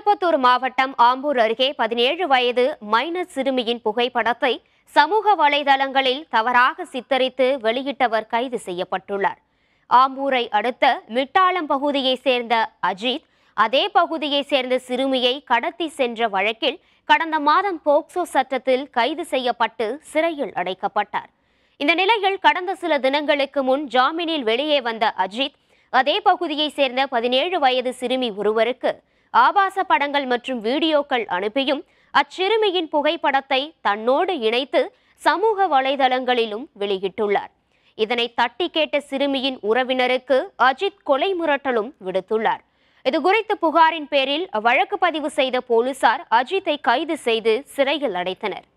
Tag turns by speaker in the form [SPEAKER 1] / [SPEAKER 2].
[SPEAKER 1] திருப்பத்தூர் மாவட்டம் ஆம்பூர் அருகே பதினேழு வயது மைனஸ் சிறுமியின் புகைப்படத்தை சமூக வலைதளங்களில் தவறாக சித்தரித்து வெளியிட்டவர் கைது செய்யப்பட்டுள்ளார் ஆம்பூரை அடுத்த மிட்டாளம் பகுதியைச் சேர்ந்த அஜித் அதே பகுதியைச் சேர்ந்த சிறுமியை கடத்தி சென்ற வழக்கில் கடந்த மாதம் போக்சோ சட்டத்தில் கைது செய்யப்பட்டு சிறையில் அடைக்கப்பட்டார் இந்த நிலையில் கடந்த சில தினங்களுக்கு முன் ஜாமீனில் வெளியே வந்த அஜித் அதே பகுதியைச் சேர்ந்த பதினேழு வயது சிறுமி ஒருவருக்கு ஆபாச படங்கள் மற்றும் வீடியோக்கள் அனுப்பியும் அச்சிறுமியின் புகைப்படத்தை தன்னோடு இணைத்து சமூக வலைதளங்களிலும் வெளியிட்டுள்ளார் இதனை தட்டி கேட்ட சிறுமியின் உறவினருக்கு அஜித் கொலை முரட்டலும் விடுத்துள்ளார் இதுகுறித்து புகாரின் பேரில் வழக்கு பதிவு செய்த போலீசார் அஜித்தை கைது செய்து சிறையில் அடைத்தனர்